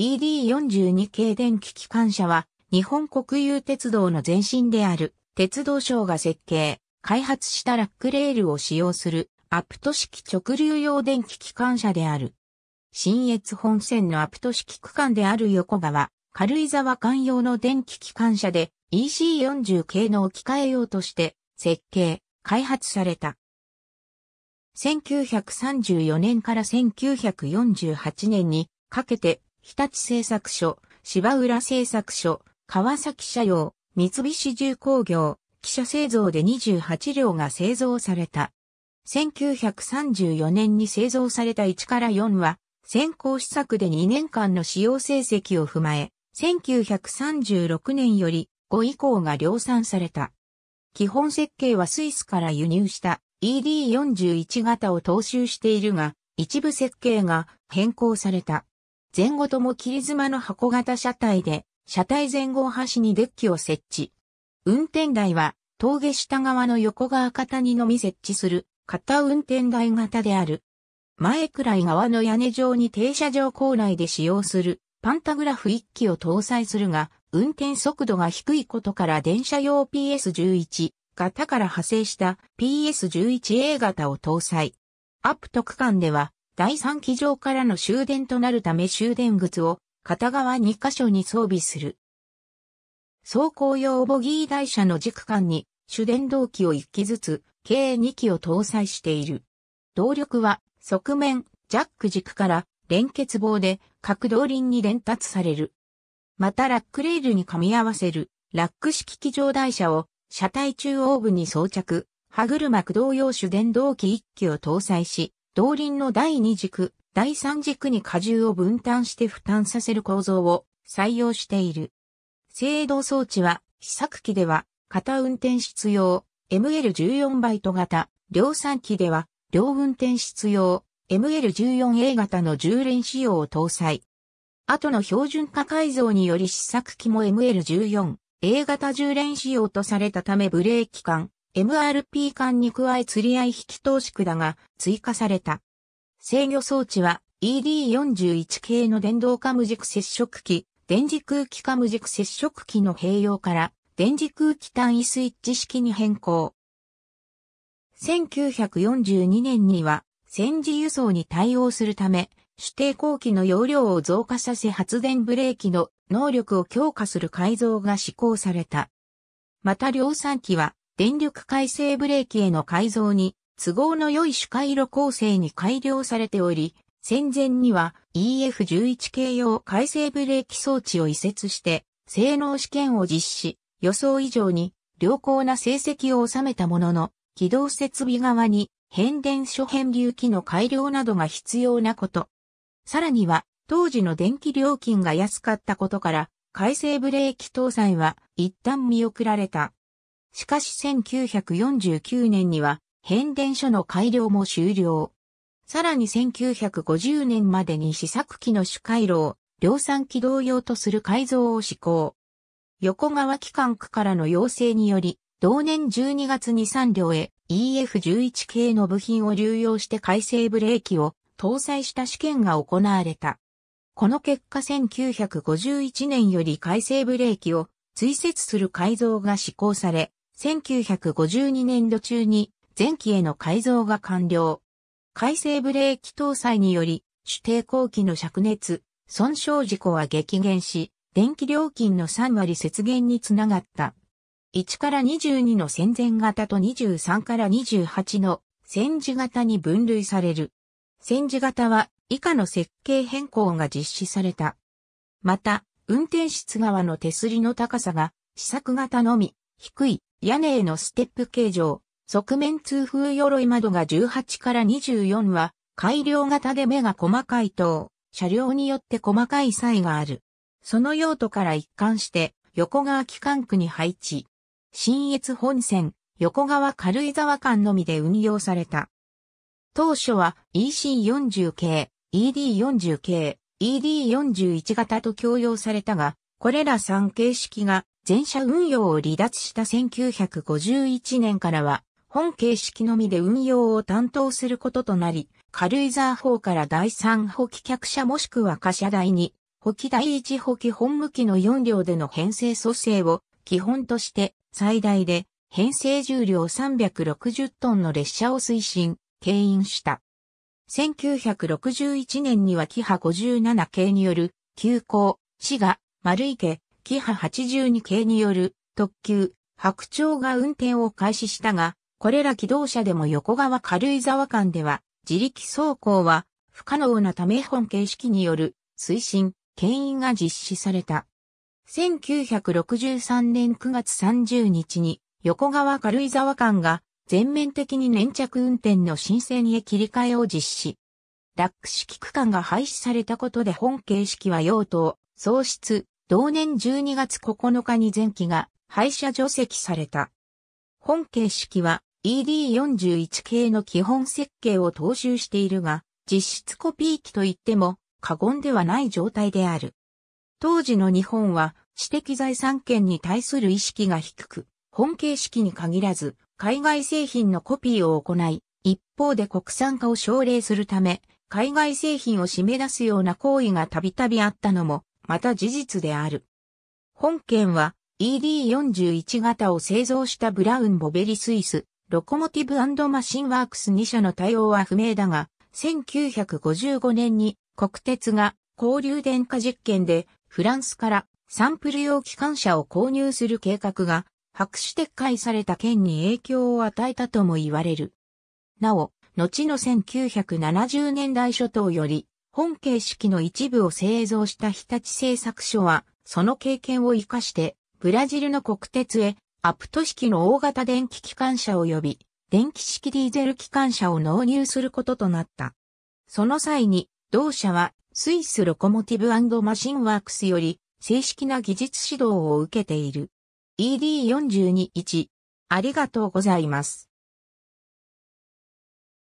ED42 系電気機関車は日本国有鉄道の前身である鉄道省が設計、開発したラックレールを使用するアプト式直流用電気機関車である。新越本線のアプト式区間である横川、軽井沢間用の電気機関車で EC40 系の置き換え用として設計、開発された。1934年から1948年にかけて日立製作所、芝浦製作所、川崎社用、三菱重工業、汽車製造で28両が製造された。1934年に製造された1から4は、先行試作で2年間の使用成績を踏まえ、1936年より5以降が量産された。基本設計はスイスから輸入した ED41 型を踏襲しているが、一部設計が変更された。前後とも切妻の箱型車体で、車体前後端にデッキを設置。運転台は、峠下側の横側型にのみ設置する、片運転台型である。前くらい側の屋根上に停車場構内で使用する、パンタグラフ1機を搭載するが、運転速度が低いことから電車用 PS11 型から派生した PS11A 型を搭載。アプト区間では第3機場からの終電となるため終電靴を片側2箇所に装備する。走行用ボギー台車の軸間に主電動機を1機ずつ計2機を搭載している。動力は側面、ジャック軸から連結棒で各動輪に伝達される。またラックレールに噛み合わせるラック式機場台車を車体中央部に装着、歯車駆動用主電動機1機を搭載し、動輪の第二軸、第三軸に荷重を分担して負担させる構造を採用している。制動装置は、試作機では、片運転室用、ML14 バイト型、量産機では、両運転室用、ML14A 型の充連仕様を搭載。後の標準化改造により試作機も ML14A 型充連仕様とされたためブレーキ管、MRP 管に加え釣り合い引き投資だが追加された。制御装置は ED41 系の電動カム軸接触機、電磁空気カム軸接触機の併用から電磁空気単位スイッチ式に変更。1942年には戦時輸送に対応するため、指定後期の容量を増加させ発電ブレーキの能力を強化する改造が施行された。また量産機は電力回生ブレーキへの改造に都合の良い主回路構成に改良されており、戦前には EF11 系用回生ブレーキ装置を移設して性能試験を実施、予想以上に良好な成績を収めたものの、軌道設備側に変電所変流機の改良などが必要なこと。さらには、当時の電気料金が安かったことから、回生ブレーキ搭載は一旦見送られた。しかし1949年には変電所の改良も終了。さらに1950年までに試作機の主回路を量産機動用とする改造を施行。横川機関区からの要請により、同年12月に3両へ EF11 系の部品を流用して改正ブレーキを搭載した試験が行われた。この結果1951年より改正ブレーキを追設する改造が施行され、1952年度中に前期への改造が完了。改正ブレーキ搭載により、主抵抗機の灼熱、損傷事故は激減し、電気料金の3割節減につながった。1から22の戦前型と23から28の戦時型に分類される。戦時型は以下の設計変更が実施された。また、運転室側の手すりの高さが試作型のみ、低い屋根へのステップ形状、側面通風鎧窓が18から24は、改良型で目が細かいと、車両によって細かい差異がある。その用途から一貫して、横川機関区に配置。新越本線、横川軽井沢間のみで運用された。当初は EC40 系、ED40 系、ED41 型と共用されたが、これら3形式が全社運用を離脱した1951年からは、本形式のみで運用を担当することとなり、軽井沢法から第3補機客車もしくは貨車第2、補機第1補機本向きの4両での編成組成を基本として最大で編成重量360トンの列車を推進、牽引した。1961年にはキハ57系による急行、滋賀、丸池、キハ82系による特急、白鳥が運転を開始したが、これら機動車でも横川軽井沢間では、自力走行は不可能なため本形式による推進、牽引が実施された。1963年9月30日に横川軽井沢間が全面的に粘着運転の申請へ切り替えを実施。ラック式区間が廃止されたことで本形式は用途、喪失、同年12月9日に前期が廃車除籍された。本形式は ED41 系の基本設計を踏襲しているが、実質コピー機といっても過言ではない状態である。当時の日本は知的財産権に対する意識が低く、本形式に限らず海外製品のコピーを行い、一方で国産化を奨励するため、海外製品を締め出すような行為がたびたびあったのも、また事実である。本件は ED41 型を製造したブラウン・ボベリスイス、ロコモティブマシンワークス2社の対応は不明だが、1955年に国鉄が交流電化実験でフランスからサンプル用機関車を購入する計画が白紙撤回された件に影響を与えたとも言われる。なお、後の1970年代初頭より本形式の一部を製造した日立製作所は、その経験を活かして、ブラジルの国鉄へ、アプト式の大型電気機関車及び、電気式ディーゼル機関車を納入することとなった。その際に、同社は、スイスロコモティブマシンワークスより、正式な技術指導を受けている。ED42-1。ありがとうございます。